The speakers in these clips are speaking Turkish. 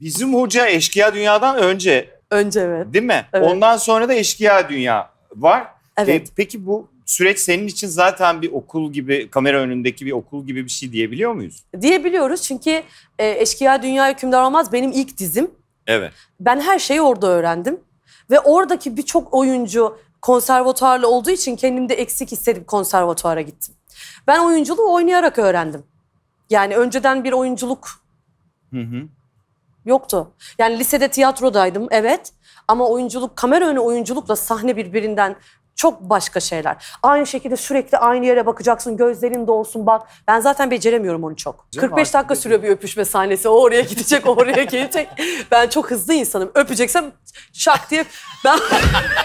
Bizim hoca eşkıya dünyadan önce. Önce evet. Değil mi? Evet. Ondan sonra da eşkıya dünya var. E, evet. E, peki bu süreç senin için zaten bir okul gibi, kamera önündeki bir okul gibi bir şey diyebiliyor muyuz? Diyebiliyoruz çünkü e, Eşkıya Dünya Hükümdar Olmaz benim ilk dizim. Evet. Ben her şeyi orada öğrendim. Ve oradaki birçok oyuncu konservatuarlı olduğu için kendimde eksik hissedip konservatuara gittim. Ben oyunculuğu oynayarak öğrendim. Yani önceden bir oyunculuk hı hı. Yoktu. Yani lisede tiyatrodaydım evet ama oyunculuk, kamera önü oyunculukla sahne birbirinden çok başka şeyler. Aynı şekilde sürekli aynı yere bakacaksın, gözlerin dolsun bak. Ben zaten beceremiyorum onu çok. Canım 45 dakika artık. sürüyor bir öpüşme sahnesi. O oraya gidecek, o oraya gelecek. Ben çok hızlı insanım. Öpeceksem şak diye ben,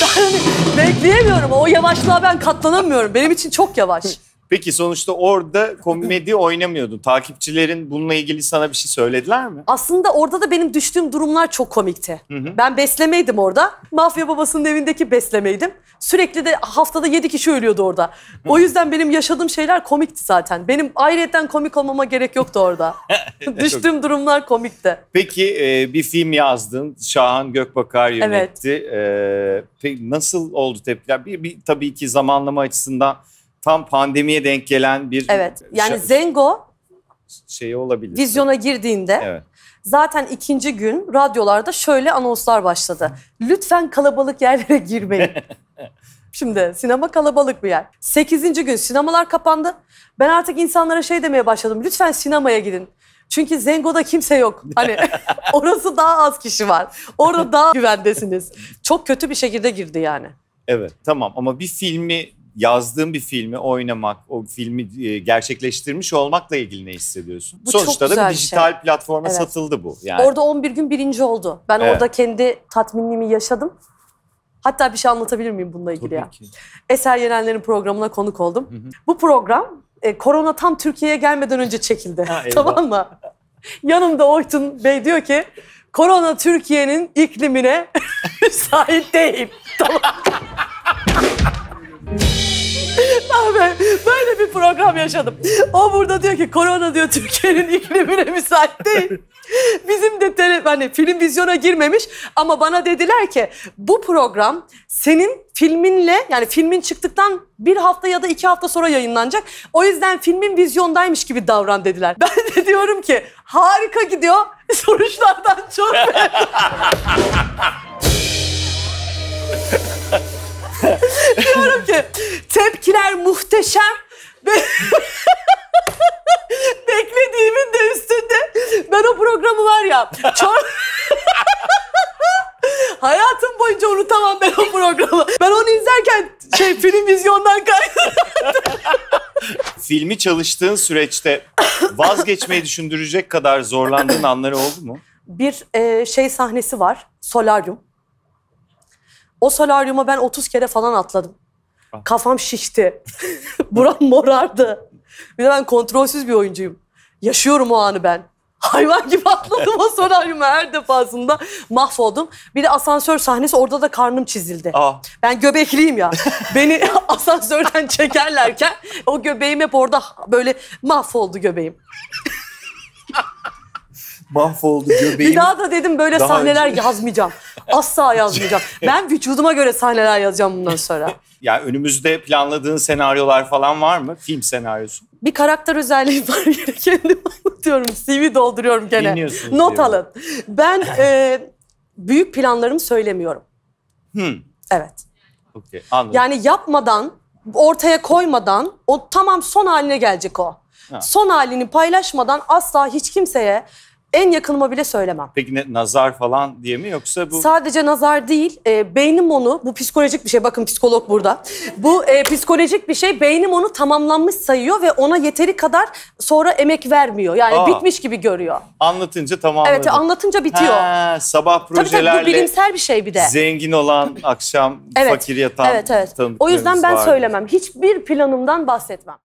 ben hani bekleyemiyorum. O yavaşlığa ben katlanamıyorum. Benim için çok yavaş. Peki sonuçta orada komedi oynamıyordun. Takipçilerin bununla ilgili sana bir şey söylediler mi? Aslında orada da benim düştüğüm durumlar çok komikti. Hı hı. Ben beslemeydim orada. Mafya babasının evindeki beslemeydim. Sürekli de haftada yedi kişi ölüyordu orada. O yüzden benim yaşadığım şeyler komikti zaten. Benim ayrıyeten komik olmama gerek yoktu orada. düştüğüm çok... durumlar komikti. Peki e, bir film yazdın. Şahan Gökbakar yönetti. Evet. E, peki nasıl oldu tepkiler? Bir, bir tabii ki zamanlama açısından tam pandemiye denk gelen bir Evet. Yani Zengo şeyi olabilir. Vizyona girdiğinde evet. zaten ikinci gün radyolarda şöyle anonslar başladı. Lütfen kalabalık yerlere girmeyin. Şimdi sinema kalabalık bir yer. Sekizinci gün sinemalar kapandı. Ben artık insanlara şey demeye başladım. Lütfen sinemaya gidin. Çünkü Zengo'da kimse yok. Hani orası daha az kişi var. Orada daha güvendesiniz. Çok kötü bir şekilde girdi yani. Evet tamam ama bir filmi yazdığın bir filmi oynamak, o filmi e, gerçekleştirmiş olmakla ilgili ne hissediyorsun? Bu Sonuçta da bir dijital şey. platforma evet. satıldı bu. Yani. Orada 11 gün birinci oldu. Ben evet. orada kendi tatminliğimi yaşadım. Hatta bir şey anlatabilir miyim bununla ilgili Tabii ya? Ki. Eser Yenenler'in programına konuk oldum. Hı hı. Bu program e, korona tam Türkiye'ye gelmeden önce çekildi. Ha, tamam mı? Yanımda Oytun Bey diyor ki korona Türkiye'nin iklimine sahip değil. Tamam akşam yaşadım. O burada diyor ki korona diyor Türkiye'nin iklimine müsait değil. Bizim de tele, hani film vizyona girmemiş ama bana dediler ki bu program senin filminle yani filmin çıktıktan bir hafta ya da iki hafta sonra yayınlanacak. O yüzden filmin vizyondaymış gibi davran dediler. Ben de diyorum ki harika gidiyor sonuçlardan çok diyorum ki tepkiler muhteşem Beklediğimin de üstünde. Ben o programı var ya. Çok... Hayatım boyunca unutamam ben o programı. Ben onu izlerken şey film vizyondan kaynattım. Filmi çalıştığın süreçte vazgeçmeyi düşündürecek kadar zorlandığın anları oldu mu? Bir e, şey sahnesi var. Solaryum. O solaryuma ben 30 kere falan atladım. Kafam şişti. Buram morardı. Bir de ben kontrolsüz bir oyuncuyum. Yaşıyorum o anı ben. Hayvan gibi atladım o son soraryuma her defasında mahvoldum. Bir de asansör sahnesi orada da karnım çizildi. Aa. Ben göbekliyim ya. Beni asansörden çekerlerken o göbeğim hep orada böyle mahvoldu göbeğim mahvoldu göbeğim. Bir daha da dedim böyle daha sahneler önce... yazmayacağım. Asla yazmayacağım. ben vücuduma göre sahneler yazacağım bundan sonra. ya yani önümüzde planladığın senaryolar falan var mı? Film senaryosu. Bir karakter özelliği var yine kendimi anlatıyorum. CV dolduruyorum gene. Dinliyorsunuz Not diyorum. alın. Ben e, büyük planlarımı söylemiyorum. Hmm. Evet. Okay, anladım. Yani yapmadan, ortaya koymadan o tamam son haline gelecek o. Ha. Son halini paylaşmadan asla hiç kimseye en yakınıma bile söylemem. Peki ne, nazar falan diye mi yoksa bu? Sadece nazar değil. E, beynim onu, bu psikolojik bir şey. Bakın psikolog burada. Bu e, psikolojik bir şey. Beynim onu tamamlanmış sayıyor ve ona yeteri kadar sonra emek vermiyor. Yani Aa. bitmiş gibi görüyor. Anlatınca tamamladı. Evet anlatınca bitiyor. Ha, sabah projelerle. Tabii tabii bu bilimsel bir şey bir de. Zengin olan akşam evet. fakir yatan evet, evet. O yüzden ben vardı. söylemem. Hiçbir planımdan bahsetmem.